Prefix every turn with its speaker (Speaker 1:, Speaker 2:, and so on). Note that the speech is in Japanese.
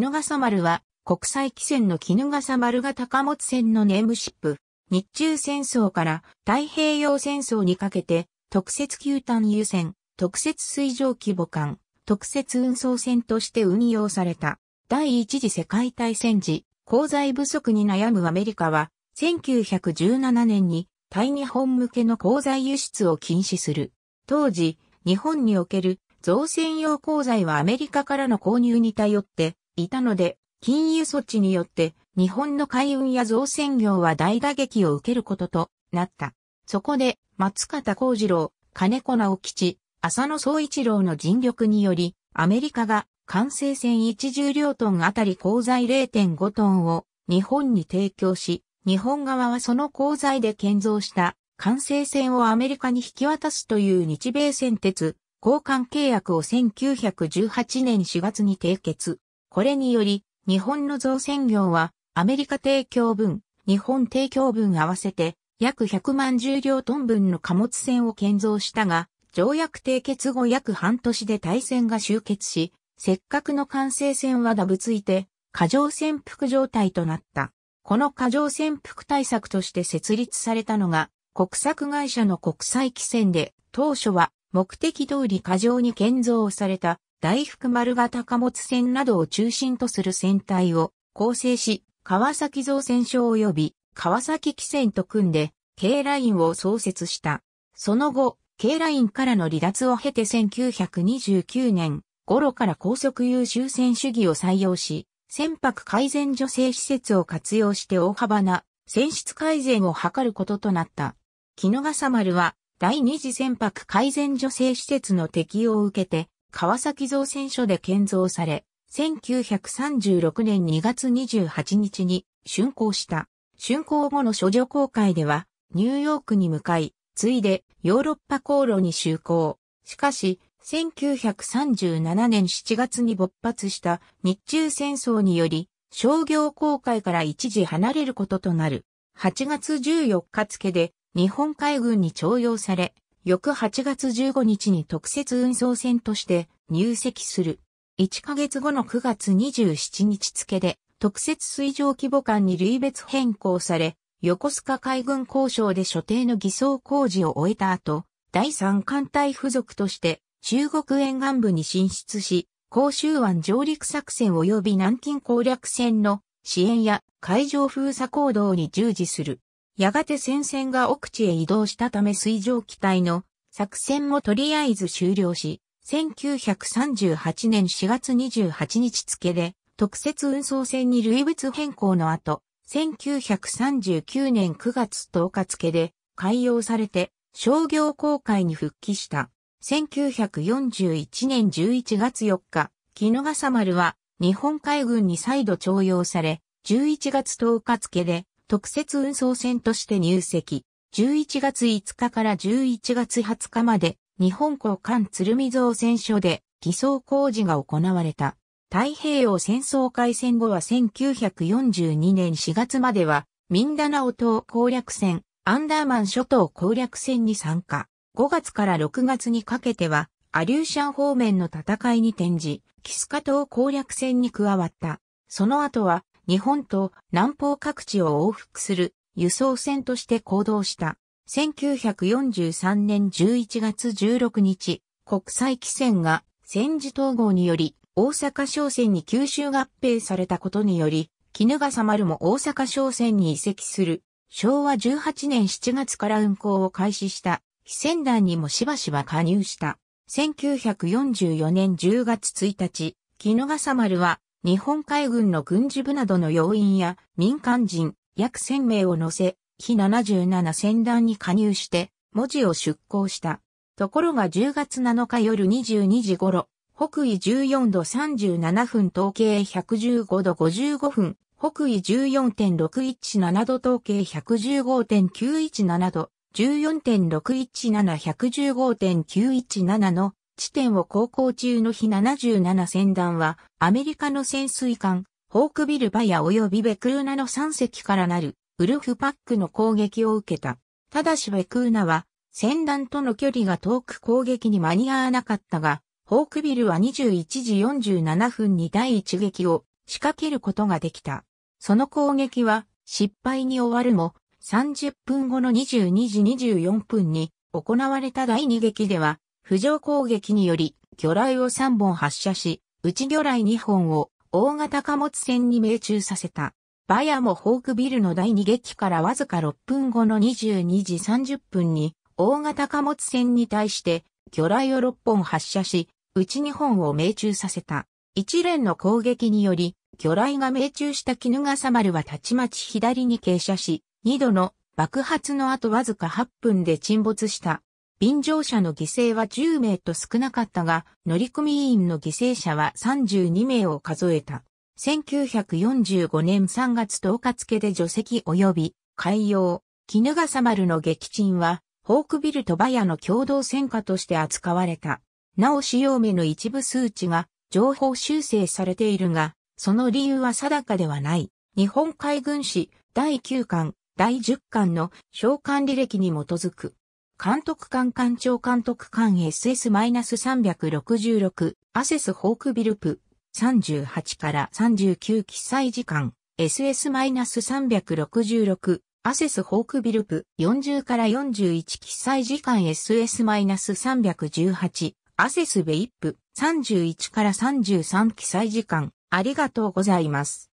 Speaker 1: ガ笠丸は、国際汽船のガ笠丸が高持船のネームシップ、日中戦争から太平洋戦争にかけて、特設球団優先、特設水上規模艦、特設運送船として運用された。第一次世界大戦時、鋼材不足に悩むアメリカは、1917年に、対日本向けの鋼材輸出を禁止する。当時、日本における造船用鋼材はアメリカからの購入に頼って、いたので、禁輸措置によって日本の海運や造船業は大打撃を受けることとなった。そこで、松方幸次郎、金子直吉、浅野総一郎の尽力により、アメリカが完成船一重量トンあたり鉱材0.5トンを日本に提供し、日本側はその鉱材で建造した完成船をアメリカに引き渡すという日米線鉄交換契約を1918年4月に締結。これにより、日本の造船業は、アメリカ提供分、日本提供分合わせて、約100万重量トン分の貨物船を建造したが、条約締結後約半年で対戦が終結し、せっかくの完成船はだぶついて、過剰潜伏状態となった。この過剰潜伏対策として設立されたのが、国策会社の国際汽船で、当初は目的通り過剰に建造された大福丸型貨物船などを中心とする船体を構成し、川崎造船所及び川崎汽船と組んで、K ラインを創設した。その後、K ラインからの離脱を経て1929年頃から高速優秀船主義を採用し、船舶改善助成施設を活用して大幅な船室改善を図ることとなった。木野笠丸は第二次船舶改善助成施設の適用を受けて、川崎造船所で建造され、1936年2月28日に竣工した。竣工後の処女公開では、ニューヨークに向かい、ついでヨーロッパ航路に就航。しかし、1937年7月に勃発した日中戦争により、商業公開から一時離れることとなる。8月14日付で日本海軍に徴用され、翌8月15日に特設運送船として入籍する。1ヶ月後の9月27日付で、特設水上規模艦に類別変更され、横須賀海軍交渉で所定の偽装工事を終えた後、第3艦隊付属として中国沿岸部に進出し、甲州湾上陸作戦及び南京攻略戦の支援や海上封鎖行動に従事する。やがて戦線が奥地へ移動したため水上機体の作戦もとりあえず終了し、1938年4月28日付で特設運送船に類物変更の後、1939年9月10日付で開用されて商業公開に復帰した。1941年11月4日、木の笠丸は日本海軍に再度徴用され、11月10日付で特設運送船として入籍。11月5日から11月20日まで日本港艦鶴見造船所で偽装工事が行われた。太平洋戦争開戦後は1942年4月まではミンダナオ島攻略船、アンダーマン諸島攻略船に参加。5月から6月にかけてはアリューシャン方面の戦いに転じ、キスカ島攻略船に加わった。その後は日本と南方各地を往復する輸送船として行動した。1943年11月16日、国際汽船が戦時統合により大阪商船に吸収合併されたことにより、絹笠丸も大阪商船に移籍する。昭和18年7月から運航を開始した非船団にもしばしば加入した。1944年10月1日、絹笠丸は日本海軍の軍事部などの要員や民間人約1000名を乗せ、非77船団に加入して、文字を出港した。ところが10月7日夜22時頃、北緯14度37分統計115度55分、北緯14.617度統計115.917度、14.617115.917の地点を航行中の日77船団は、アメリカの潜水艦、ホークビルバヤ及びベクーナの3隻からなる、ウルフパックの攻撃を受けた。ただしベクーナは、船団との距離が遠く攻撃に間に合わなかったが、ホークビルは21時47分に第一撃を仕掛けることができた。その攻撃は失敗に終わるも30分後の22時24分に行われた第二撃では浮上攻撃により、魚雷を3本発射し、内魚雷2本を大型貨物船に命中させた。バヤもホークビルの第2撃からわずか6分後の22時30分に、大型貨物船に対して魚雷を6本発射し、うち2本を命中させた。一連の攻撃により、魚雷が命中した絹笠丸はたちまち左に傾斜し、2度の爆発の後わずか8分で沈没した。便乗者の犠牲は10名と少なかったが、乗組員の犠牲者は32名を数えた。1945年3月10日付で除籍及び海洋、絹笠丸の撃沈は、ホークビルとバヤの共同戦果として扱われた。なお使用目の一部数値が情報修正されているが、その理由は定かではない。日本海軍史第9巻、第10巻の召喚履歴に基づく。監督官官庁監督官 SS-366、アセスホークビルプ、38から39記載時間、SS-366、アセスホークビルプ、40から41記載時間 SS-318、アセスベイップ、31から33記載時間、ありがとうございます。